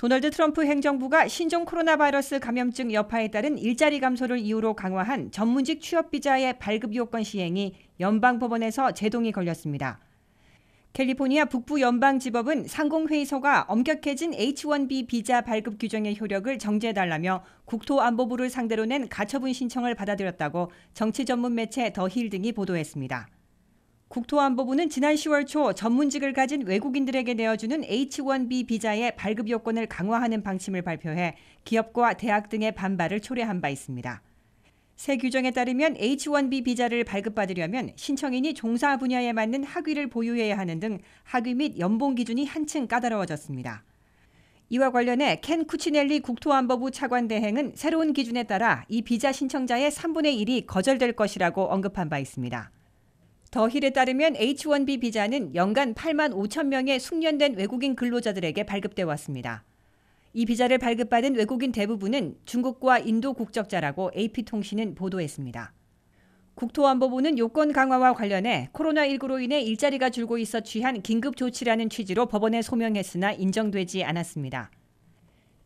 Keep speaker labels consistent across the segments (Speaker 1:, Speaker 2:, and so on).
Speaker 1: 도널드 트럼프 행정부가 신종 코로나 바이러스 감염증 여파에 따른 일자리 감소를 이유로 강화한 전문직 취업 비자의 발급 요건 시행이 연방 법원에서 제동이 걸렸습니다. 캘리포니아 북부 연방 지법은 상공회의소가 엄격해진 H-1B 비자 발급 규정의 효력을 정지해달라며 국토안보부를 상대로 낸 가처분 신청을 받아들였다고 정치 전문 매체 더힐 등이 보도했습니다. 국토안보부는 지난 10월 초 전문직을 가진 외국인들에게 내어주는 H-1B 비자의 발급 요건을 강화하는 방침을 발표해 기업과 대학 등의 반발을 초래한 바 있습니다. 새 규정에 따르면 H-1B 비자를 발급받으려면 신청인이 종사 분야에 맞는 학위를 보유해야 하는 등 학위 및 연봉 기준이 한층 까다로워졌습니다. 이와 관련해 켄 쿠치넬리 국토안보부 차관 대행은 새로운 기준에 따라 이 비자 신청자의 3분의 1이 거절될 것이라고 언급한 바 있습니다. 더힐에 따르면 H1B 비자는 연간 8만 5천 명의 숙련된 외국인 근로자들에게 발급돼 왔습니다. 이 비자를 발급받은 외국인 대부분은 중국과 인도 국적자라고 AP통신은 보도했습니다. 국토안보부는 요건 강화와 관련해 코로나19로 인해 일자리가 줄고 있어 취한 긴급 조치라는 취지로 법원에 소명했으나 인정되지 않았습니다.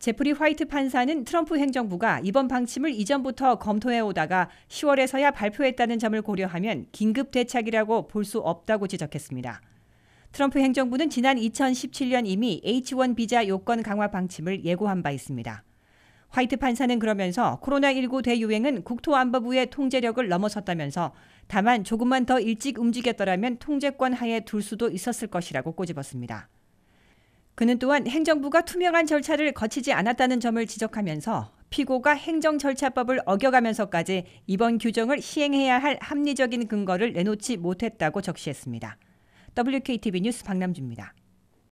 Speaker 1: 제프리 화이트 판사는 트럼프 행정부가 이번 방침을 이전부터 검토해오다가 10월에서야 발표했다는 점을 고려하면 긴급 대책이라고 볼 수 없다고 지적했습니다. 트럼프 행정부는 지난 2017년 이미 H1 비자 요건 강화 방침을 예고한 바 있습니다. 화이트 판사는 그러면서 코로나19 대유행은 국토안보부의 통제력을 넘어섰다면서 다만 조금만 더 일찍 움직였더라면 통제권 하에 둘 수도 있었을 것이라고 꼬집었습니다. 그는 또한 행정부가 투명한 절차를 거치지 않았다는 점을 지적하면서 피고가 행정 절차법을 어겨가면서까지 이번 규정을 시행해야 할 합리적인 근거를 내놓지 못했다고 적시했습니다. WKTV 뉴스 박남주입니다.